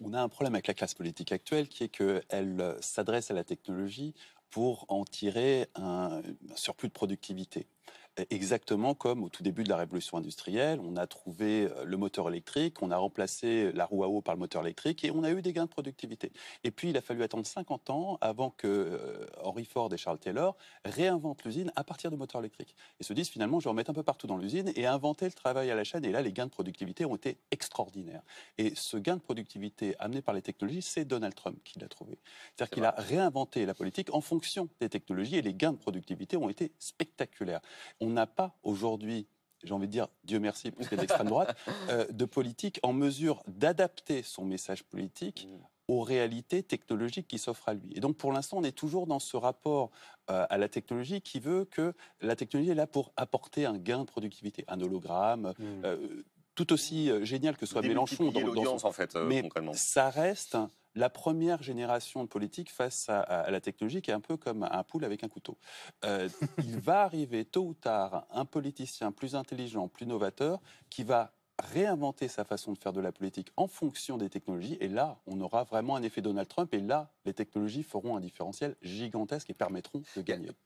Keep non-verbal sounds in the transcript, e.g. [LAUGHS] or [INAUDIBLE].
on a un problème avec la classe politique actuelle qui est qu'elle euh, s'adresse à la technologie pour en tirer un, surplus de productivité exactement comme au tout début de la révolution industrielle. On a trouvé euh, le moteur électrique, on a remplacé la roue à eau par le moteur électrique et on a eu des gains de productivité. Et puis, il a fallu attendre 50 ans avant que euh, Henry Ford et Charles Taylor réinventent l'usine à partir de moteur électrique et se disent finalement, je vais en mettre un peu partout dans l'usine et inventer le travail à la chaîne. Et là, les gains de productivité ont été extraordinaires. Et ce gain de productivité amené par les technologies, c'est Donald Trump qui l'a trouvé. C'est-à-dire qu'il a réinventé la politique en fonction des technologies et les gains de productivité ont été spectaculaires on n'a pas aujourd'hui j'ai envie de dire, Dieu merci, pour qu'il d'extrême droite, [LAUGHS] euh, de politique en mesure d'adapter son message politique mm. aux réalités technologiques qui s'offrent à lui. Et donc pour l'instant, on est toujours dans ce rapport euh, à la technologie qui veut que la technologie est là pour apporter un gain de productivité, un hologramme. Mm. Euh, tout aussi génial que soit Mélenchon dans, dans en fait, mais ça reste la première génération de politique face à, la technologie qui est un peu comme un poule avec un couteau. Euh, il va arriver tôt ou tard un politicien plus intelligent, plus novateur, qui va réinventer sa façon de faire de la politique en fonction des technologies. Et là, on aura vraiment un effet Donald Trump. Et là, les technologies feront un différentiel gigantesque et permettront de gagner.